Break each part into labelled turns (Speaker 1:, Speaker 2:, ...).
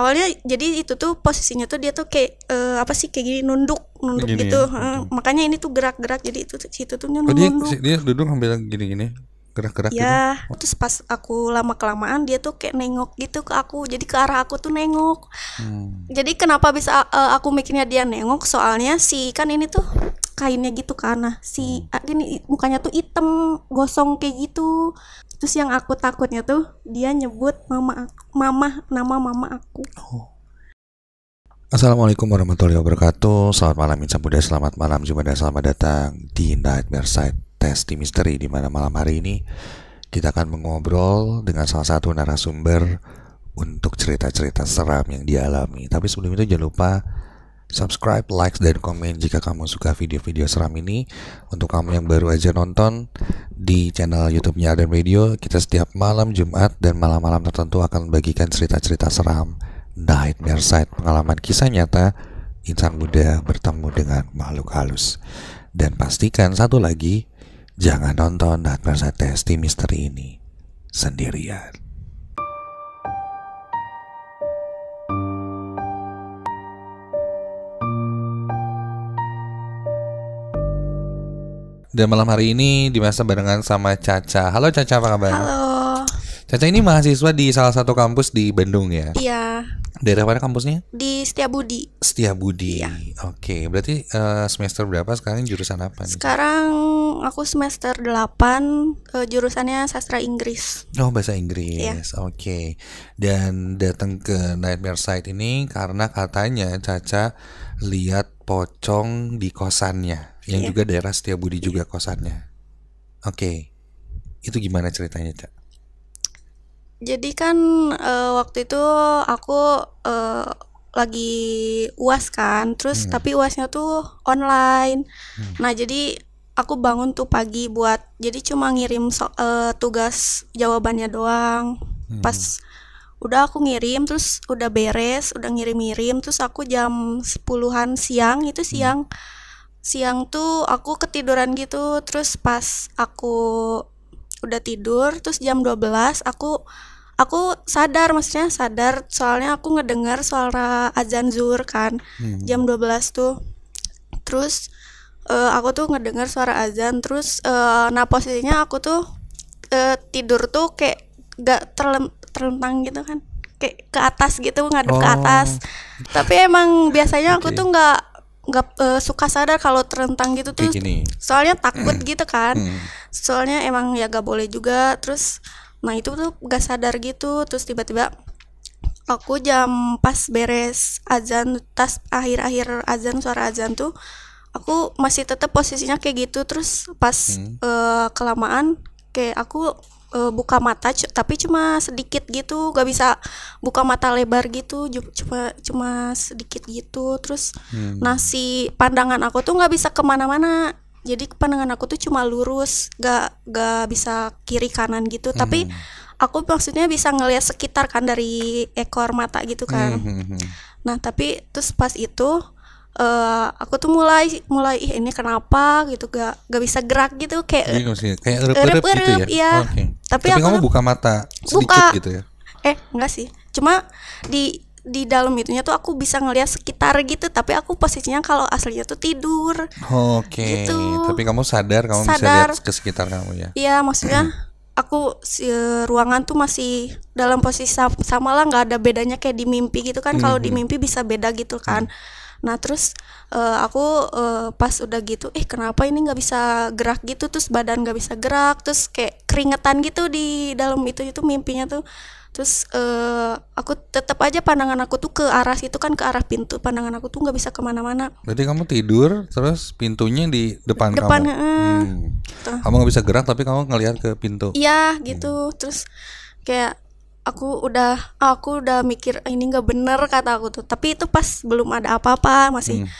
Speaker 1: awalnya jadi itu tuh posisinya tuh dia tuh kayak uh, apa sih kayak gini nunduk nunduk gini gitu ya? uh, makanya ini tuh gerak-gerak jadi itu situ tuh nunduk oh, dia, nunduk
Speaker 2: dia duduk hampir gini-gini gerak-gerak ya gitu. Oh.
Speaker 1: terus pas aku lama kelamaan dia tuh kayak nengok gitu ke aku jadi ke arah aku tuh nengok hmm. jadi kenapa bisa uh, aku mikirnya dia nengok soalnya si kan ini tuh kainnya gitu karena si hmm. Ah, ini mukanya tuh hitam gosong kayak gitu terus yang aku takutnya tuh dia nyebut mama aku, mama nama mama aku oh.
Speaker 2: Assalamualaikum warahmatullahi wabarakatuh Selamat malam Insan Buddha, selamat malam dan selamat datang di Nightmare Side Testi Misteri Di mana malam hari ini kita akan mengobrol dengan salah satu narasumber Untuk cerita-cerita seram yang dialami Tapi sebelum itu jangan lupa subscribe, like, dan komen jika kamu suka video-video seram ini. Untuk kamu yang baru aja nonton di channel YouTube-nya Adam Radio, kita setiap malam Jumat dan malam-malam tertentu akan bagikan cerita-cerita seram, nightmare side, pengalaman kisah nyata, insan muda bertemu dengan makhluk halus. Dan pastikan satu lagi, jangan nonton Nightmare Side Testi Misteri ini sendirian. dan malam hari ini di masa barengan sama Caca. Halo Caca, apa kabar? Halo. Caca ini mahasiswa di salah satu kampus di Bandung ya? Iya. Daerah mana kampusnya?
Speaker 1: Di Setiabudi.
Speaker 2: Setiabudi. Iya. Oke, berarti uh, semester berapa sekarang jurusan apa? Nih?
Speaker 1: Sekarang aku semester 8 uh, eh, jurusannya sastra Inggris.
Speaker 2: Oh, bahasa Inggris. Yeah. Oke. Okay. Dan datang ke Nightmare Site ini karena katanya Caca lihat pocong di kosannya yang yeah. juga daerah Setiabudi juga kosannya. Oke. Okay. Itu gimana ceritanya, Cak?
Speaker 1: Jadi kan uh, waktu itu aku uh, lagi uas kan terus hmm. tapi uasnya tuh online hmm. nah jadi aku bangun tuh pagi buat jadi cuma ngirim so, uh, tugas jawabannya doang hmm. pas udah aku ngirim terus udah beres udah ngirim-ngirim terus aku jam sepuluhan siang itu hmm. siang hmm. siang tuh aku ketiduran gitu terus pas aku udah tidur terus jam 12 aku aku sadar maksudnya sadar soalnya aku ngedengar suara azan zuhur kan hmm. jam 12 tuh terus uh, aku tuh ngedengar suara azan terus uh, nah posisinya aku tuh uh, tidur tuh kayak gak terlem terlentang gitu kan kayak ke atas gitu ngadep oh. ke atas oh. tapi emang biasanya aku okay. tuh nggak nggak uh, suka sadar kalau terentang gitu tuh Gini. soalnya takut mm. gitu kan mm. soalnya emang ya gak boleh juga terus nah itu tuh gak sadar gitu terus tiba-tiba aku jam pas beres azan tas akhir-akhir azan suara azan tuh aku masih tetap posisinya kayak gitu terus pas hmm. uh, kelamaan kayak aku uh, buka mata tapi cuma sedikit gitu gak bisa buka mata lebar gitu cuma cuma sedikit gitu terus hmm. nasi pandangan aku tuh gak bisa kemana-mana jadi pandangan aku tuh cuma lurus gak gak bisa kiri kanan gitu hmm. tapi aku maksudnya bisa ngelihat sekitar kan dari ekor mata gitu kan hmm. hmm, hmm, hmm. nah tapi terus pas itu uh, aku tuh mulai mulai ih ini kenapa gitu gak gak bisa gerak gitu kayak Bingung
Speaker 2: iya, sih. kayak erup erup gitu ya, ya. okay. Oh, tapi, tapi aku kamu buka mata sedikit buka. gitu ya
Speaker 1: eh enggak sih cuma di di dalam itunya tuh aku bisa ngeliat sekitar gitu tapi aku posisinya kalau aslinya tuh tidur
Speaker 2: oke okay. gitu. tapi kamu sadar kamu sadar. bisa lihat ke sekitar kamu ya
Speaker 1: iya maksudnya aku si, ruangan tuh masih dalam posisi sama, lah nggak ada bedanya kayak di mimpi gitu kan hmm, kalau di hmm. mimpi bisa beda gitu kan hmm nah terus uh, aku uh, pas udah gitu eh kenapa ini nggak bisa gerak gitu terus badan nggak bisa gerak terus kayak keringetan gitu di dalam itu itu mimpinya tuh terus uh, aku tetap aja pandangan aku tuh ke arah situ kan ke arah pintu pandangan aku tuh nggak bisa kemana-mana
Speaker 2: berarti kamu tidur terus pintunya di depan, depan kamu hmm.
Speaker 1: Gitu. kamu nggak
Speaker 2: bisa gerak tapi kamu ngelihat ke pintu
Speaker 1: iya gitu hmm. terus kayak aku udah aku udah mikir ah, ini nggak bener kata aku tuh tapi itu pas belum ada apa-apa masih hmm.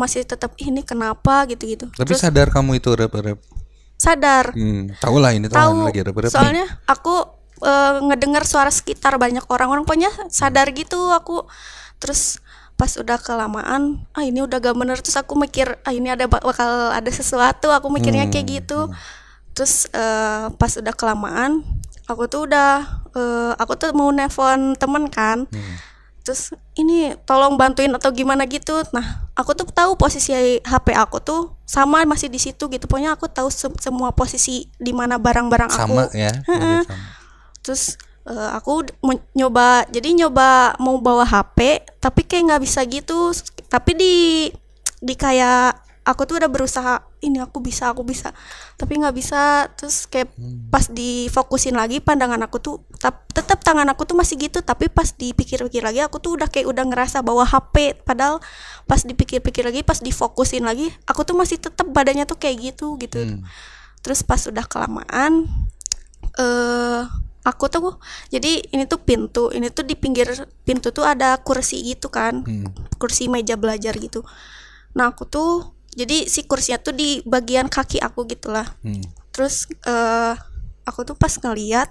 Speaker 1: masih tetap ini kenapa gitu-gitu tapi Terus, sadar
Speaker 2: kamu itu rep-rep sadar hmm, tahu lah ini tahu lagi rep-rep soalnya
Speaker 1: aku e, ngedengar suara sekitar banyak orang orang punya sadar gitu aku terus pas udah kelamaan ah ini udah gak bener terus aku mikir ah ini ada bakal ada sesuatu aku mikirnya hmm, kayak gitu hmm. terus uh, pas udah kelamaan aku tuh udah uh, aku tuh mau nelfon temen kan hmm. terus ini tolong bantuin atau gimana gitu nah aku tuh tahu posisi HP aku tuh sama masih di situ gitu pokoknya aku tahu se semua posisi di mana barang-barang aku sama ya iya, terus uh, aku nyoba jadi nyoba mau bawa HP tapi kayak nggak bisa gitu tapi di di kayak aku tuh udah berusaha ini aku bisa aku bisa tapi nggak bisa terus kayak hmm. pas difokusin lagi pandangan aku tuh tetap, tetap tangan aku tuh masih gitu tapi pas dipikir-pikir lagi aku tuh udah kayak udah ngerasa bawa HP padahal pas dipikir-pikir lagi pas difokusin lagi aku tuh masih tetap badannya tuh kayak gitu gitu hmm. terus pas udah kelamaan eh uh, aku tuh jadi ini tuh pintu ini tuh di pinggir pintu tuh ada kursi gitu kan hmm. kursi meja belajar gitu nah aku tuh jadi si kursinya tuh di bagian kaki aku gitulah hmm. terus uh, aku tuh pas ngeliat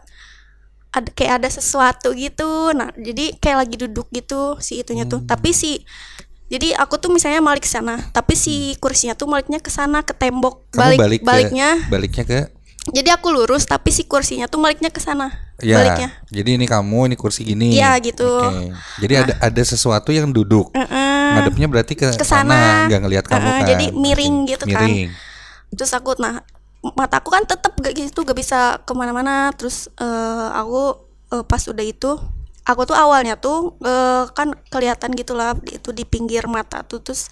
Speaker 1: ada kayak ada sesuatu gitu nah jadi kayak lagi duduk gitu si itunya tuh hmm. tapi si jadi aku tuh misalnya malik sana tapi si hmm. kursinya tuh maliknya ke sana ke tembok balik, balik baliknya ke, baliknya ke jadi aku lurus tapi si kursinya tuh baliknya ke sana
Speaker 2: ya, baliknya jadi ini kamu ini kursi gini Iya gitu okay. jadi nah. ada ada sesuatu yang duduk
Speaker 1: ngadepnya
Speaker 2: berarti ke sana nggak ngelihat kamu kan jadi miring gitu kan. miring. kan
Speaker 1: terus aku nah mataku kan tetap gak gitu gak bisa kemana-mana terus uh, aku uh, pas udah itu aku tuh awalnya tuh uh, kan kelihatan gitulah itu di pinggir mata tuh terus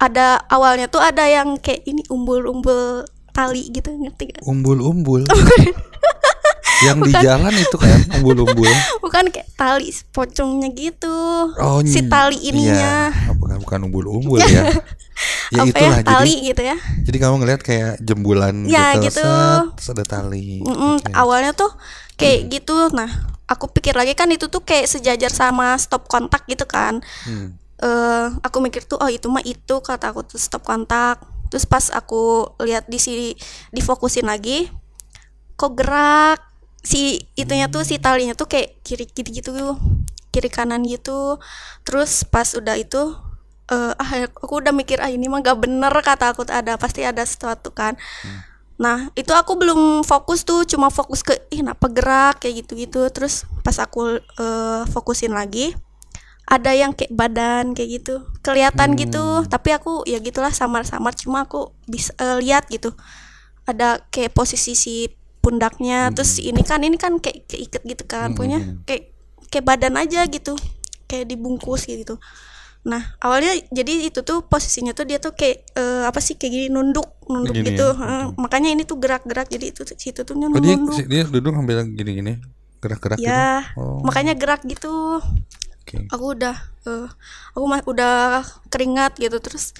Speaker 1: ada awalnya tuh ada yang kayak ini umbul-umbul tali gitu ngerti gak?
Speaker 2: Umbul-umbul. yang di jalan itu kan umbul-umbul.
Speaker 1: bukan kayak tali pocongnya gitu. Oh, si iya. tali ininya. Iya. Oh,
Speaker 2: bukan bukan umbul-umbul iya. ya. ya itu ya, tali jadi, gitu ya. Jadi kamu ngelihat kayak jembulan ya, gitu, gitu. Set, ada tali. Mm
Speaker 1: -mm, okay. Awalnya tuh kayak hmm. gitu. Nah, aku pikir lagi kan itu tuh kayak sejajar sama stop kontak gitu kan. Hmm. Uh, aku mikir tuh oh itu mah itu kata aku tuh stop kontak terus pas aku lihat di sini difokusin lagi kok gerak si itunya tuh si talinya tuh kayak kiri kiri gitu kiri kanan gitu terus pas udah itu uh, aku udah mikir ah ini mah gak bener kata aku ada pasti ada sesuatu kan hmm. nah itu aku belum fokus tuh cuma fokus ke ih kenapa gerak kayak gitu gitu terus pas aku uh, fokusin lagi ada yang kayak badan kayak gitu kelihatan gitu. hmm. gitu tapi aku ya gitulah samar-samar cuma aku bisa uh, lihat gitu ada kayak posisi si pundaknya hmm. terus ini kan ini kan kayak keikat gitu kan hmm. punya hmm, hmm. kayak kayak badan aja gitu kayak dibungkus gitu nah awalnya jadi itu tuh posisinya tuh dia tuh kayak uh, apa sih kayak gini nunduk nunduk gini gitu ya? hmm. makanya ini tuh gerak-gerak jadi itu situ tuh nunduk oh, dia,
Speaker 2: dia duduk ambil gini-gini gerak-gerak ya gitu. oh. makanya
Speaker 1: gerak gitu okay. aku udah uh, aku udah keringat gitu terus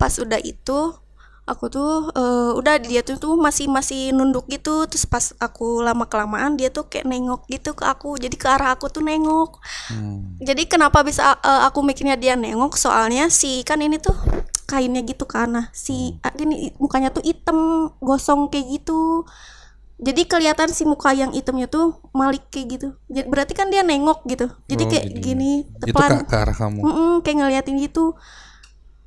Speaker 1: pas udah itu aku tuh uh, udah dia tuh tuh masih masih nunduk gitu terus pas aku lama kelamaan dia tuh kayak nengok gitu ke aku jadi ke arah aku tuh nengok hmm. jadi kenapa bisa uh, aku mikirnya dia nengok soalnya si kan ini tuh kainnya gitu karena si hmm. ini mukanya tuh hitam gosong kayak gitu jadi kelihatan si muka yang hitamnya tuh malik kayak gitu berarti kan dia nengok gitu jadi oh, kayak jadi gini tepan itu
Speaker 2: ke, arah kamu mm
Speaker 1: -mm, kayak ngeliatin gitu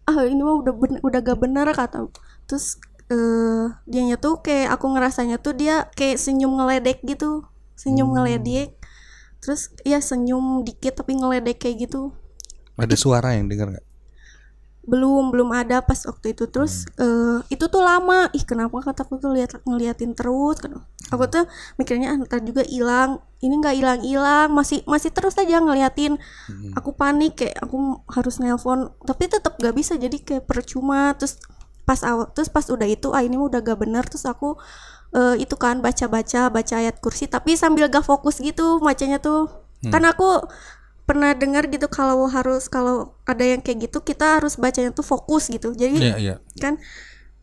Speaker 1: ah ini mah udah bener, udah gak bener kata terus uh, dianya tuh kayak aku ngerasanya tuh dia kayak senyum ngeledek gitu senyum hmm. ngeledek terus ya senyum dikit tapi ngeledek kayak gitu
Speaker 2: ada suara yang denger nggak
Speaker 1: belum belum ada pas waktu itu terus hmm. uh, itu tuh lama ih kenapa kataku tuh lihat ngeliatin terus kan, aku tuh mikirnya ah, ntar juga hilang ini nggak hilang hilang masih masih terus aja ngeliatin hmm. aku panik kayak aku harus nelpon tapi tetap gak bisa jadi kayak percuma terus pas awal terus pas udah itu ah ini udah gak bener terus aku uh, itu kan baca baca baca ayat kursi tapi sambil gak fokus gitu bacanya tuh hmm. kan aku pernah dengar gitu kalau harus kalau ada yang kayak gitu kita harus bacanya tuh fokus gitu jadi yeah, yeah. kan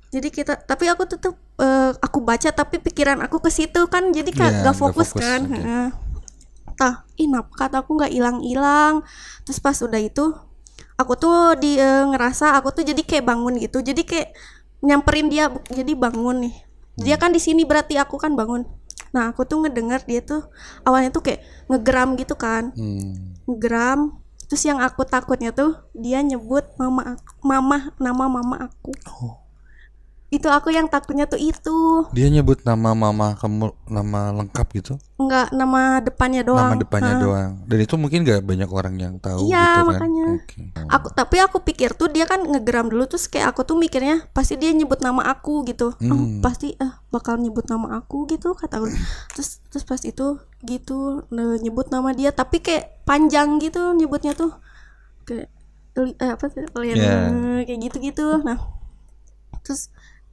Speaker 1: jadi kita tapi aku tetap uh, eh, aku baca tapi pikiran aku ke situ kan jadi yeah, gak fokus, fokus kan okay. nah, tah ih aku nggak hilang hilang terus pas udah itu aku tuh di uh, ngerasa aku tuh jadi kayak bangun gitu jadi kayak nyamperin dia jadi bangun nih dia hmm. kan di sini berarti aku kan bangun Nah aku tuh ngedengar dia tuh awalnya tuh kayak ngegram gitu kan, hmm. ngegram. Terus yang aku takutnya tuh dia nyebut mama aku, mama nama mama aku. Oh itu aku yang takutnya tuh itu
Speaker 2: dia nyebut nama mama kamu nama lengkap gitu
Speaker 1: Enggak, nama depannya doang nama depannya ha. doang
Speaker 2: dan itu mungkin gak banyak orang yang tahu iya gitu, kan? makanya
Speaker 1: kan? okay. aku tapi aku pikir tuh dia kan ngegeram dulu terus kayak aku tuh mikirnya pasti dia nyebut nama aku gitu ah, hmm. oh, pasti eh, bakal nyebut nama aku gitu kata aku terus terus pas itu gitu nyebut nama dia tapi kayak panjang gitu nyebutnya tuh kayak eh, apa sih yeah. kayak gitu-gitu nah terus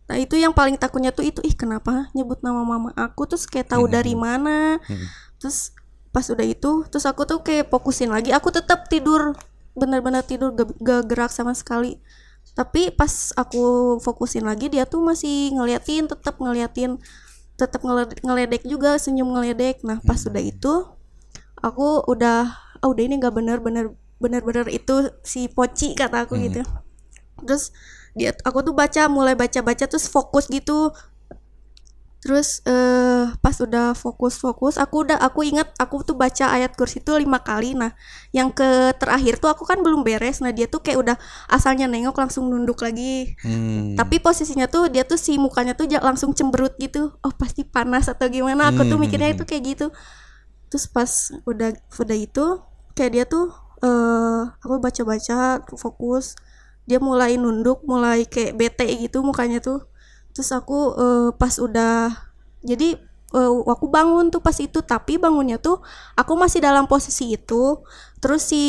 Speaker 1: Nah itu yang paling takutnya tuh itu ih kenapa nyebut nama mama aku terus kayak tahu hmm. dari hmm. mana. Hmm. Terus pas udah itu terus aku tuh kayak fokusin lagi aku tetap tidur benar-benar tidur gak, gerak sama sekali. Tapi pas aku fokusin lagi dia tuh masih ngeliatin tetap ngeliatin tetap ngeledek, ngeledek juga senyum ngeledek. Nah pas hmm. udah itu aku udah oh udah ini gak bener-bener bener-bener itu si poci kata aku hmm. gitu. Terus dia aku tuh baca mulai baca-baca terus fokus gitu terus uh, pas udah fokus-fokus aku udah aku ingat aku tuh baca ayat kursi itu lima kali nah yang ke terakhir tuh aku kan belum beres nah dia tuh kayak udah asalnya nengok langsung nunduk lagi hmm. tapi posisinya tuh dia tuh si mukanya tuh langsung cemberut gitu oh pasti panas atau gimana aku tuh hmm. mikirnya itu kayak gitu terus pas udah udah itu kayak dia tuh uh, aku baca-baca fokus dia mulai nunduk mulai kayak bete gitu mukanya tuh terus aku uh, pas udah jadi uh, aku bangun tuh pas itu tapi bangunnya tuh aku masih dalam posisi itu terus si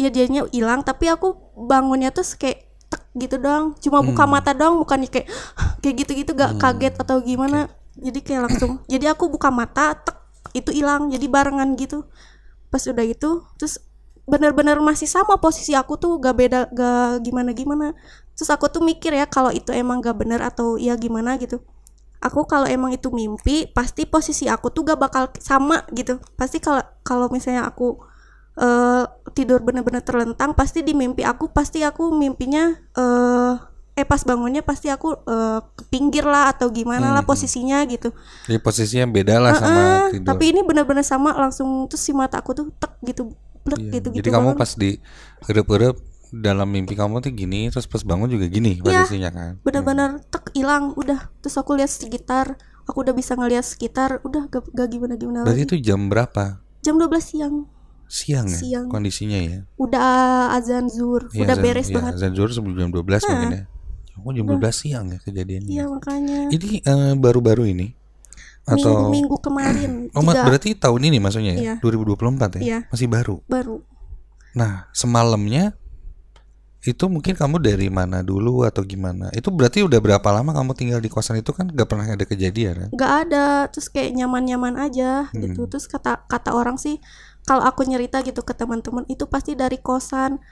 Speaker 1: ya dianya hilang tapi aku bangunnya tuh kayak tek gitu doang cuma hmm. buka mata doang bukannya kayak kayak gitu-gitu gak hmm. kaget atau gimana okay. jadi kayak langsung jadi aku buka mata tek itu hilang jadi barengan gitu pas udah itu terus bener-bener masih sama posisi aku tuh gak beda gak gimana gimana terus aku tuh mikir ya kalau itu emang gak bener atau ya gimana gitu aku kalau emang itu mimpi pasti posisi aku tuh gak bakal sama gitu pasti kalau kalau misalnya aku uh, tidur bener-bener terlentang pasti di mimpi aku pasti aku mimpinya uh, eh pas bangunnya pasti aku uh, ke pinggir lah atau gimana hmm, lah hmm. posisinya gitu.
Speaker 2: Jadi posisinya beda lah uh -uh, sama tidur. Tapi
Speaker 1: ini bener-bener sama langsung terus si mata aku tuh tek gitu iya. gitu gitu. Jadi kamu kan. pas
Speaker 2: di hidup-hidup dalam mimpi kamu tuh gini, terus pas bangun juga gini iya, posisinya ya, kan.
Speaker 1: Benar-benar hmm. tek hilang udah. Terus aku lihat sekitar, aku udah bisa ngelihat sekitar, udah gak, gak gimana gimana. Berarti lagi. itu
Speaker 2: jam berapa?
Speaker 1: Jam 12 siang.
Speaker 2: Siang, ya? siang. kondisinya ya.
Speaker 1: Udah azan zuhur, ya, udah azan, beres ya, banget. Azan
Speaker 2: zuhur sebelum jam dua belas mungkin ya. Oh, jam 12 nah. siang ya kejadiannya. Iya
Speaker 1: ya? makanya. Ini
Speaker 2: eh, baru-baru uh, baru -baru ini atau minggu, minggu
Speaker 1: kemarin. Oh, juga. berarti
Speaker 2: tahun ini maksudnya ya? Iya. 2024 ya? Iya. Masih baru. Baru. Nah, semalamnya itu mungkin kamu dari mana dulu atau gimana? Itu berarti udah berapa lama kamu tinggal di kosan itu kan gak pernah ada kejadian kan?
Speaker 1: Gak ada, terus kayak nyaman-nyaman aja gitu. hmm. gitu. Terus kata kata orang sih kalau aku nyerita gitu ke teman-teman itu pasti dari kosan.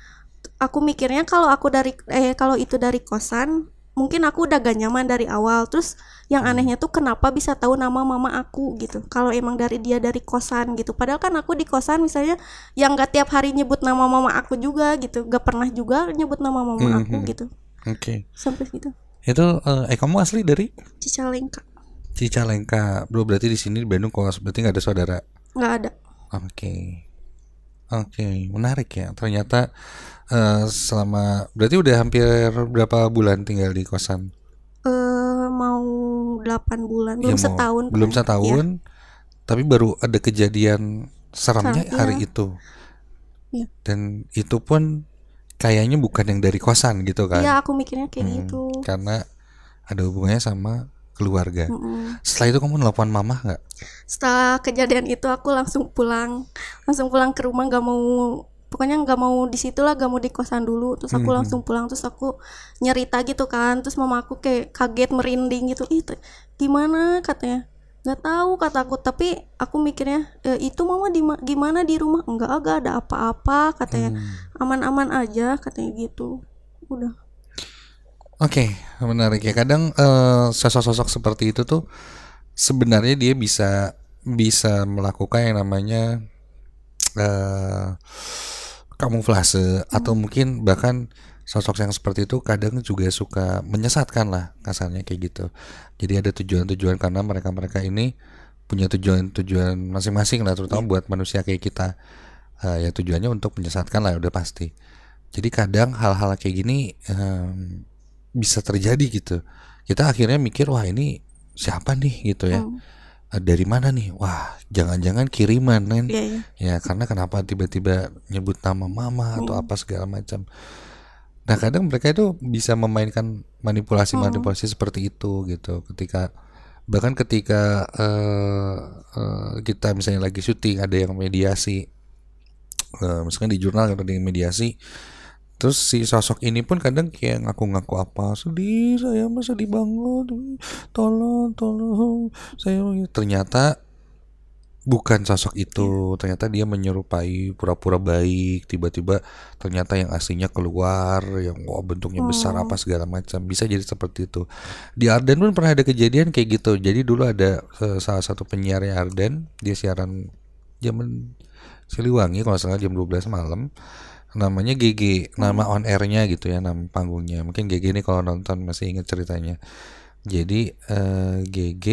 Speaker 1: Aku mikirnya kalau aku dari eh kalau itu dari kosan mungkin aku udah gak nyaman dari awal terus yang hmm. anehnya tuh kenapa bisa tahu nama mama aku gitu kalau emang dari dia dari kosan gitu padahal kan aku di kosan misalnya yang gak tiap hari nyebut nama mama aku juga gitu gak pernah juga nyebut nama mama -hmm. aku hmm. gitu oke okay. sampai gitu
Speaker 2: itu eh, eh kamu asli dari
Speaker 1: Cicalengka
Speaker 2: Cicalengka Bro berarti di sini di Bandung kos berarti nggak ada saudara nggak ada oke okay. oke okay. menarik ya ternyata uh, selama berarti udah hampir berapa bulan tinggal di kosan?
Speaker 1: Uh, mau 8 bulan, ya, belum ya, mau, setahun. Belum setahun.
Speaker 2: Ya. Tapi baru ada kejadian seramnya Seram, hari ya. itu. Ya. Dan itu pun kayaknya bukan yang dari kosan gitu kan? Iya,
Speaker 1: aku mikirnya kayak hmm, gitu.
Speaker 2: Karena ada hubungannya sama keluarga. Mm -mm. Setelah itu kamu nelfon mama nggak?
Speaker 1: Setelah kejadian itu aku langsung pulang, langsung pulang ke rumah nggak mau pokoknya nggak mau di situ lah nggak mau di kosan dulu terus aku mm -hmm. langsung pulang terus aku nyerita gitu kan terus mama aku kayak kaget merinding gitu itu gimana katanya nggak tahu aku tapi aku mikirnya e, itu mama di gimana di rumah enggak agak ada apa-apa katanya hmm. aman-aman hmm. aja katanya gitu udah
Speaker 2: oke okay, menarik ya kadang eh, sosok-sosok uh, seperti itu tuh sebenarnya dia bisa bisa melakukan yang namanya uh, kamuflase hmm. atau mungkin bahkan sosok yang seperti itu kadang juga suka menyesatkan lah kasarnya kayak gitu. Jadi ada tujuan-tujuan karena mereka-mereka ini punya tujuan-tujuan masing-masing lah terutama yeah. buat manusia kayak kita. Uh, ya tujuannya untuk menyesatkan lah ya udah pasti. Jadi kadang hal-hal kayak gini um, bisa terjadi gitu. Kita akhirnya mikir wah ini siapa nih gitu ya. Hmm Eh, dari mana nih? Wah, jangan-jangan kiriman kan? Yeah, yeah. Ya, karena kenapa tiba-tiba nyebut nama mama hmm. atau apa segala macam. Nah, kadang mereka itu bisa memainkan manipulasi-manipulasi hmm. seperti itu gitu. Ketika bahkan ketika uh, uh, kita misalnya lagi syuting ada yang mediasi, uh, misalnya di jurnal ada di mediasi, terus si sosok ini pun kadang kayak ngaku-ngaku apa sedih saya masa dibangun tolong tolong saya gitu. ternyata bukan sosok itu iya. ternyata dia menyerupai pura-pura baik tiba-tiba ternyata yang aslinya keluar yang wah bentuknya besar apa oh. segala macam bisa jadi seperti itu di Arden pun pernah ada kejadian kayak gitu jadi dulu ada eh, salah satu penyiar Arden dia siaran jam Siliwangi kalau salah jam 12 malam namanya GG nama hmm. on airnya gitu ya nama panggungnya mungkin GG ini kalau nonton masih ingat ceritanya jadi uh, eh, GG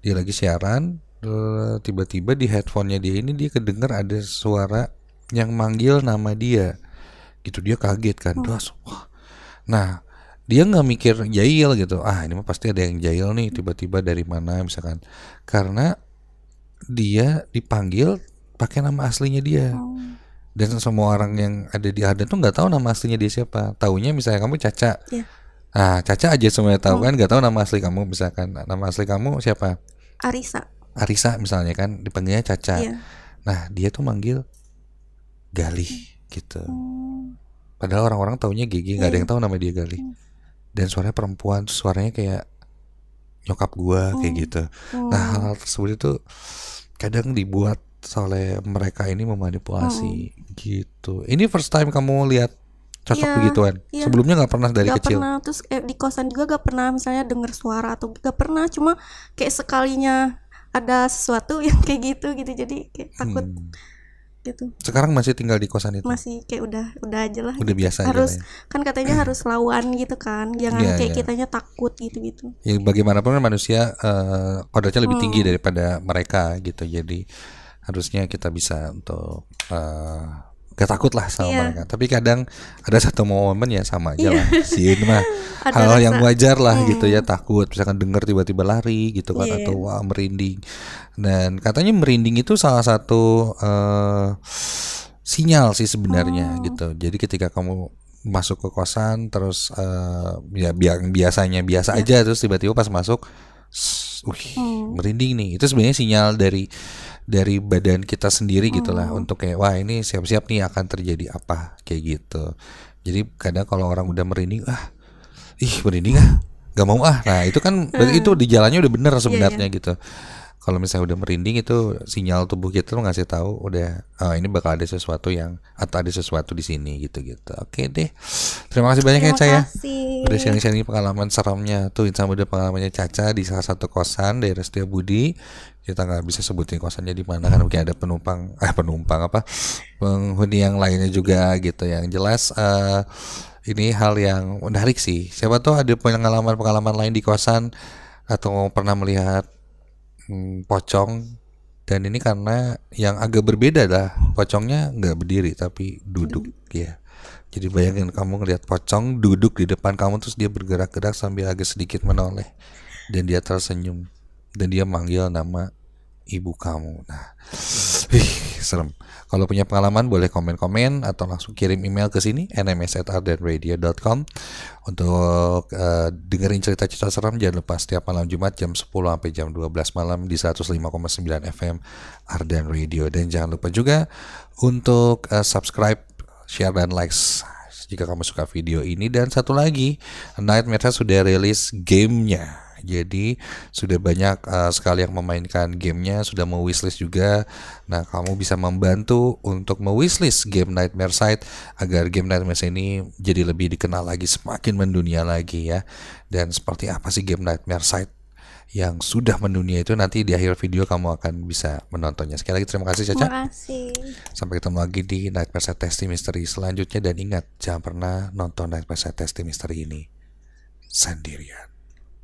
Speaker 2: dia lagi siaran eh, tiba-tiba di headphonenya dia ini dia kedenger ada suara yang manggil nama dia gitu dia kaget kan oh. wah nah dia nggak mikir jahil gitu ah ini mah pasti ada yang jahil nih tiba-tiba dari mana misalkan karena dia dipanggil pakai nama aslinya dia oh dan semua orang yang ada di Harden tuh nggak tahu nama aslinya dia siapa tahunya misalnya kamu Caca yeah. ah Caca aja semuanya tahu hmm. kan nggak tahu nama asli kamu misalkan nah, nama asli kamu siapa Arisa Arisa misalnya kan dipanggilnya Caca yeah. nah dia tuh manggil Galih hmm. gitu padahal orang-orang tahunya Gigi nggak yeah. ada iya. yang tahu nama dia Galih hmm. dan suaranya perempuan suaranya kayak nyokap gua hmm. kayak oh. gitu oh. nah hal-hal tersebut itu kadang dibuat soalnya mereka ini memanipulasi oh. gitu. Ini first time kamu lihat cocok ya, begituan. Ya. Sebelumnya nggak pernah dari gak kecil. pernah.
Speaker 1: Terus eh, di kosan juga gak pernah misalnya dengar suara atau gak pernah. Cuma kayak sekalinya ada sesuatu yang kayak gitu gitu. Jadi kayak takut. Hmm. Gitu.
Speaker 2: Sekarang masih tinggal di kosan itu.
Speaker 1: Masih kayak udah udah aja lah. Udah gitu. biasa Harus aja ya. kan katanya harus lawan gitu kan. Jangan ya, kayak ya. kitanya takut gitu-gitu.
Speaker 2: Ya bagaimanapun kan manusia uh, kodratnya lebih hmm. tinggi daripada mereka gitu. Jadi harusnya kita bisa untuk uh, eh, gak takut lah sama yeah. mereka. Tapi kadang ada satu momen ya sama aja yeah. lah. Iya. Si mah hal yang wajar lah iya. gitu ya takut misalkan dengar tiba-tiba lari gitu kan yeah. atau wah merinding. Dan katanya merinding itu salah satu uh, sinyal sih sebenarnya oh. gitu. Jadi ketika kamu masuk ke kosan terus uh, ya biasanya biasa yeah. aja terus tiba-tiba pas masuk uh, oh. merinding nih. Itu sebenarnya sinyal dari dari badan kita sendiri hmm. gitulah oh. untuk kayak wah ini siap-siap nih akan terjadi apa kayak gitu jadi kadang kalau orang udah merinding ah ih merinding ah gak mau ah nah itu kan nah. itu di jalannya udah bener iya, iya. sebenarnya yeah, yeah. gitu kalau misalnya udah merinding itu sinyal tubuh kita tuh ngasih tahu udah uh, ini bakal ada sesuatu yang atau ada sesuatu di sini gitu-gitu. Oke deh. Terima kasih banyak ya, ya. Terima ya Caca. Udah sharing-sharing pengalaman seramnya tuh sama udah pengalamannya Caca di salah satu kosan dari Setia Budi. Kita nggak bisa sebutin kosannya di mana kan mungkin ada penumpang eh penumpang apa penghuni yang lainnya juga gitu. Yang jelas uh, ini hal yang menarik sih. Siapa tuh ada pengalaman-pengalaman lain di kosan atau pernah melihat hmm, pocong dan ini karena yang agak berbeda lah pocongnya nggak berdiri tapi duduk ya jadi bayangin kamu ngelihat pocong duduk di depan kamu terus dia bergerak-gerak sambil agak sedikit menoleh dan dia tersenyum dan dia manggil nama ibu kamu nah wih, serem kalau punya pengalaman boleh komen-komen atau langsung kirim email ke sini nms@ardenradio.com untuk uh, dengerin cerita-cerita seram jangan lupa setiap malam Jumat jam 10 sampai jam 12 malam di 105,9 FM Arden Radio dan jangan lupa juga untuk uh, subscribe, share dan likes jika kamu suka video ini dan satu lagi Nightmare sudah rilis gamenya jadi sudah banyak uh, sekali yang memainkan gamenya, sudah mau wishlist juga. Nah, kamu bisa membantu untuk mewishlist game Nightmare Side agar game Nightmare ini jadi lebih dikenal lagi, semakin mendunia lagi ya. Dan seperti apa sih game Nightmare Side? yang sudah mendunia itu nanti di akhir video kamu akan bisa menontonnya. Sekali lagi terima kasih Caca. Terima kasih. Sampai ketemu lagi di Nightmare Testing Testi Misteri selanjutnya dan ingat jangan pernah nonton Nightmare Testing Testi Misteri ini sendirian.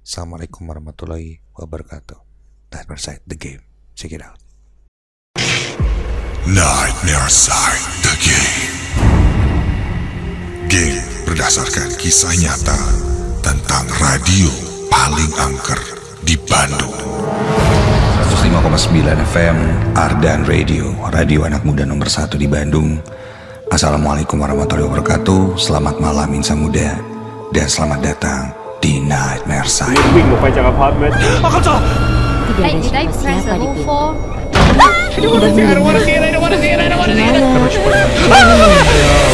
Speaker 2: Assalamualaikum warahmatullahi wabarakatuh. That side the game. Check it out. Nightmare Side the Game. Game berdasarkan kisah nyata tentang radio paling angker di Bandung. 105,9 FM Ardan Radio, radio anak muda nomor satu di Bandung. Assalamualaikum warahmatullahi wabarakatuh. Selamat malam insan muda dan selamat datang denied Mersai. Midwing mo pa yung apartment. Akata! I, did I press the roof for? I don't want to see it! I don't want to see it! I don't want to see it! I don't want to see it!